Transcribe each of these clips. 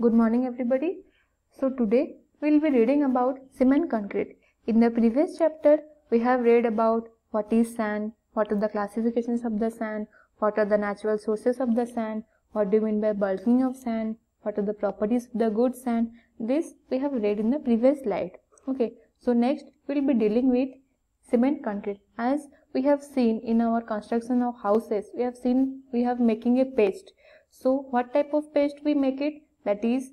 Good morning everybody. So today we'll be reading about cement concrete. In the previous chapter we have read about what is sand, what are the classifications of the sand, what are the natural sources of the sand, what do you mean by bulking of sand, what are the properties of the good sand. This we have read in the previous slide. Okay, so next we'll be dealing with cement concrete as we have seen in our construction of houses we have seen we have making a paste so what type of paste we make it that is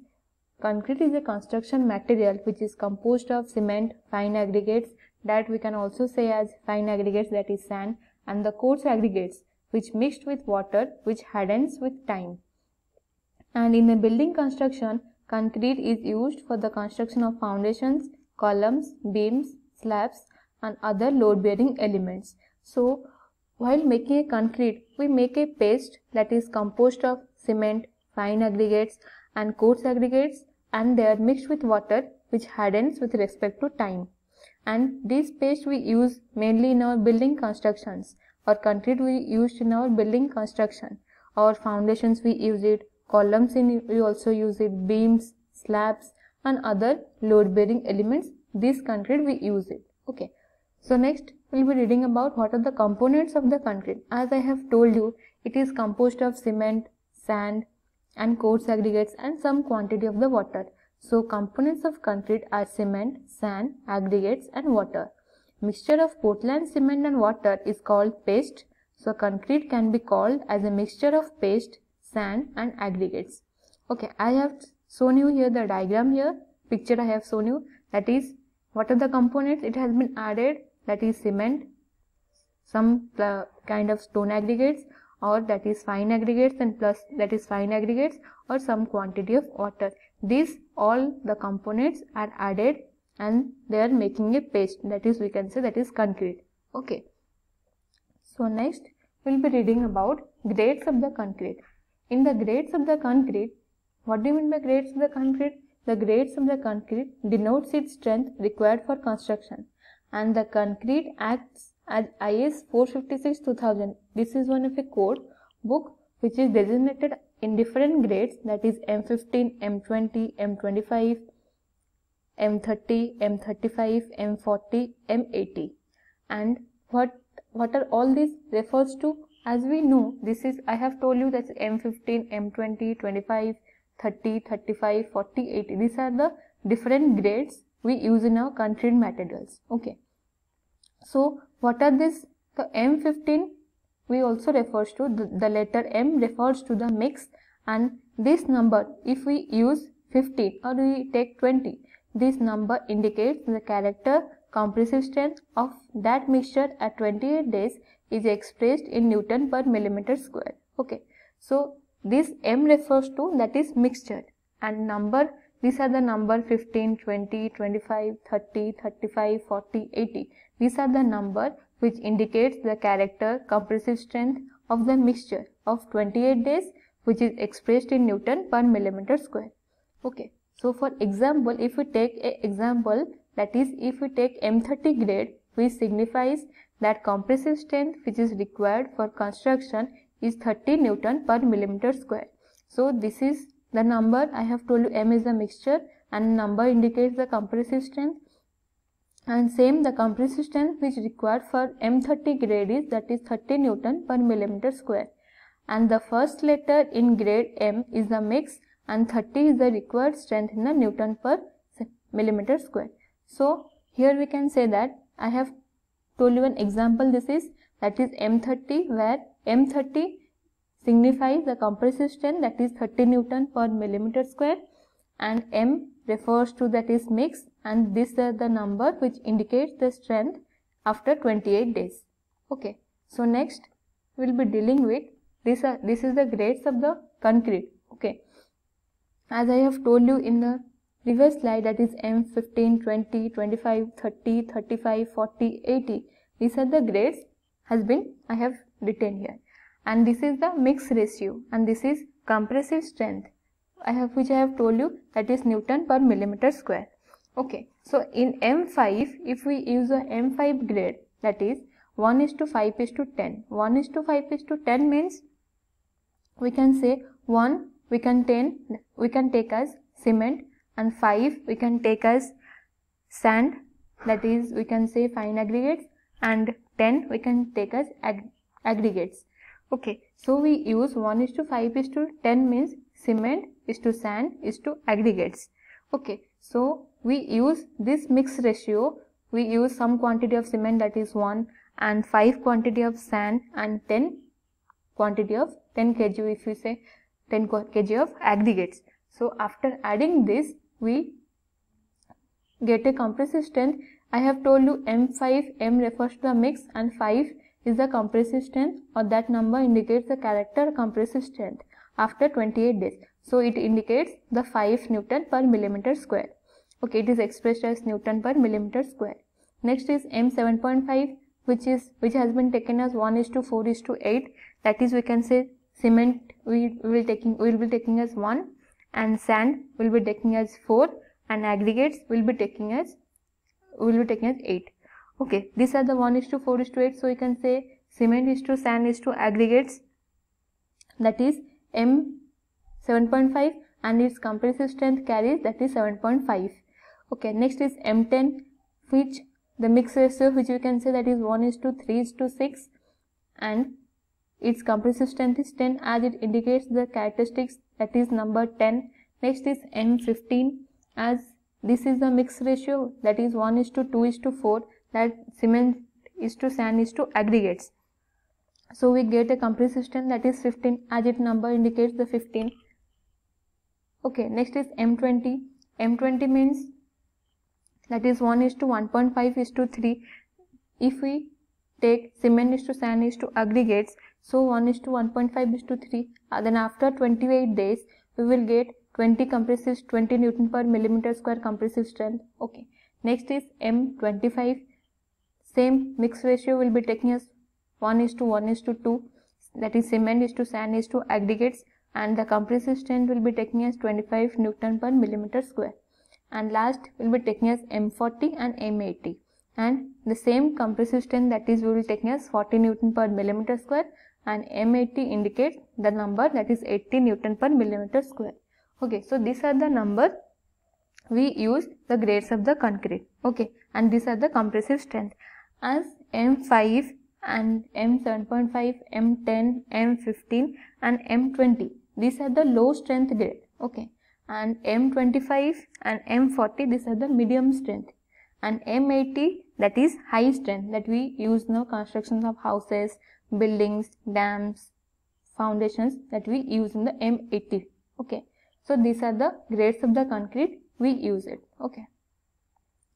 concrete is a construction material which is composed of cement fine aggregates that we can also say as fine aggregates that is sand and the coarse aggregates which mixed with water which hardens with time and in a building construction concrete is used for the construction of foundations columns beams slabs and other load bearing elements so while making a concrete we make a paste that is composed of cement fine aggregates and coarse aggregates and they are mixed with water which hardens with respect to time. And this paste we use mainly in our building constructions or concrete we use in our building construction or foundations we use it, columns in we also use it, beams, slabs and other load bearing elements this concrete we use it. Okay. So next we'll be reading about what are the components of the concrete. As I have told you, it is composed of cement, sand, and coarse aggregates and some quantity of the water. So components of concrete are cement, sand, aggregates and water. Mixture of Portland cement and water is called paste. So concrete can be called as a mixture of paste, sand and aggregates. Okay, I have shown you here the diagram here, picture I have shown you that is what are the components it has been added that is cement, some kind of stone aggregates or that is fine aggregates and plus that is fine aggregates or some quantity of water. These all the components are added and they are making a paste that is we can say that is concrete. Okay. So next we'll be reading about grades of the concrete. In the grades of the concrete, what do you mean by grades of the concrete? The grades of the concrete denotes its strength required for construction and the concrete acts as IS 456-2000. This is one of a code book which is designated in different grades that is M15, M20, M25, M30, M35, M40, M80 and what what are all these refers to as we know this is I have told you that's M15, M20, 25, 30, 35, 40, 80 these are the different grades we use in our constrained materials okay so what are these? The M15 we also refers to the, the letter M refers to the mix and this number if we use 15 or we take 20 this number indicates the character compressive strength of that mixture at 28 days is expressed in Newton per millimeter square. Okay. So, this M refers to that is mixture and number these are the number 15, 20, 25, 30, 35, 40, 80. These are the number which indicates the character compressive strength of the mixture of 28 days which is expressed in Newton per millimeter square. Okay. So for example, if we take a example that is if we take M30 grade which signifies that compressive strength which is required for construction is 30 Newton per millimeter square. So this is the number I have told you M is the mixture and number indicates the compressive strength and same the compressive strength which required for M30 grade is that is 30 Newton per millimeter square and the first letter in grade M is the mix and 30 is the required strength in the Newton per millimeter square. So here we can say that I have told you an example this is that is M30 where M30 signifies the compressive strength that is 30 Newton per millimeter square and M refers to that is mix and this is the number which indicates the strength after 28 days okay so next we'll be dealing with this uh, this is the grades of the concrete okay as i have told you in the previous slide that is m15 20 25 30 35 40 80 these are the grades has been i have written here and this is the mix ratio and this is compressive strength I have which I have told you that is Newton per millimeter square Okay, so in M5, if we use a M5 grade, that is 1 is to 5 is to 10. 1 is to 5 is to 10 means we can say 1 we can 10 we can take as cement and 5 we can take as sand that is we can say fine aggregates and 10 we can take as ag aggregates okay so we use 1 is to 5 is to 10 means cement is to sand is to aggregates okay so we use this mix ratio we use some quantity of cement that is 1 and 5 quantity of sand and 10 quantity of 10 kg if you say 10 kg of aggregates so after adding this we get a compressive strength I have told you M5 M refers to the mix and 5 is the compressive strength or that number indicates the character compressive strength after 28 days. So it indicates the 5 Newton per millimeter square. Okay, it is expressed as Newton per millimeter square. Next is M7.5 which is which has been taken as 1 is to 4 is to 8 that is we can say cement we will taking will be taking as 1 and sand will be taking as 4 and aggregates will be taking as will be taking as 8 okay these are the 1 is to 4 is to 8 so you can say cement is to sand is to aggregates that is m 7.5 and its compressive strength carries that is 7.5 okay next is m10 which the mix ratio which we can say that is 1 is to 3 is to 6 and its compressive strength is 10 as it indicates the characteristics that is number 10 next is n15 as this is the mix ratio that is 1 is to 2 is to 4 that cement is to sand is to aggregates so we get a compressive strength that is 15 as it number indicates the 15 okay next is m20 m20 means that is 1 is to 1.5 is to 3 if we take cement is to sand is to aggregates so 1 is to 1.5 is to 3 uh, then after 28 days we will get 20 compressive 20 newton per millimeter square compressive strength okay next is m25 same mix ratio will be taking as 1 is to 1 is to 2 that is cement is to sand is to aggregates and the compressive strength will be taking as 25 newton per millimeter square and last will be taking as M40 and M80 and the same compressive strength that is we will taking as 40 Newton per millimeter square and M80 indicates the number that is 80 Newton per millimeter square. Okay, so these are the numbers we use the grades of the concrete. Okay, and these are the compressive strength as M5 and M7.5, M10, M15 and M20. These are the low strength grade. Okay, and M25 and M40 these are the medium strength and M80 that is high strength that we use in the constructions of houses, buildings, dams, foundations that we use in the M80 okay. So these are the grades of the concrete we use it okay.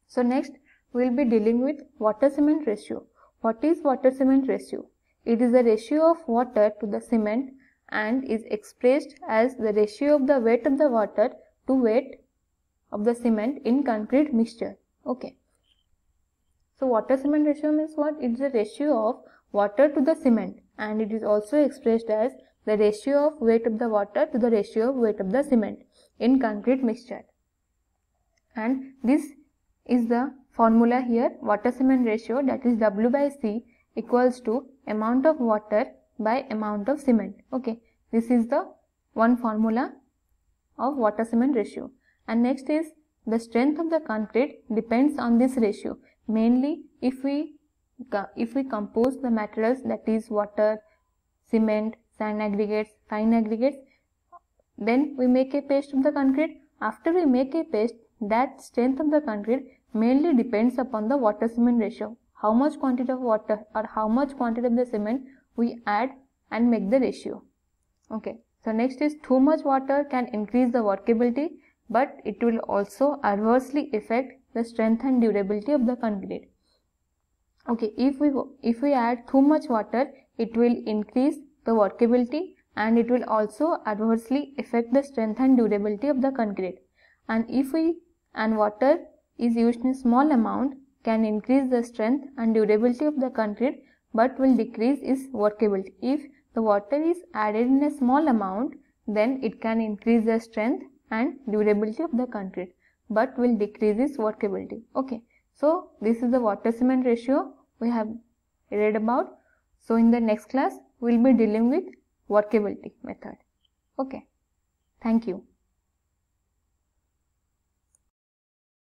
So next we will be dealing with water cement ratio. What is water cement ratio? It is the ratio of water to the cement and is expressed as the ratio of the weight of the water to weight of the cement in concrete mixture. Okay. So water cement ratio means what? It is the ratio of water to the cement and it is also expressed as the ratio of weight of the water to the ratio of weight of the cement in concrete mixture. And this is the formula here water cement ratio that is W by C equals to amount of water by amount of cement okay this is the one formula of water cement ratio and next is the strength of the concrete depends on this ratio mainly if we if we compose the materials that is water cement sand aggregates fine aggregates then we make a paste of the concrete after we make a paste that strength of the concrete mainly depends upon the water cement ratio how much quantity of water or how much quantity of the cement we add and make the ratio. Okay, so next is too much water can increase the workability but it will also adversely affect the strength and durability of the concrete. Okay, if we if we add too much water, it will increase the workability and it will also adversely affect the strength and durability of the concrete. And if we and water is used in small amount can increase the strength and durability of the concrete but will decrease its workability. If the water is added in a small amount, then it can increase the strength and durability of the concrete, but will decrease its workability. Okay, so this is the water cement ratio we have read about. So in the next class, we will be dealing with workability method. Okay, thank you.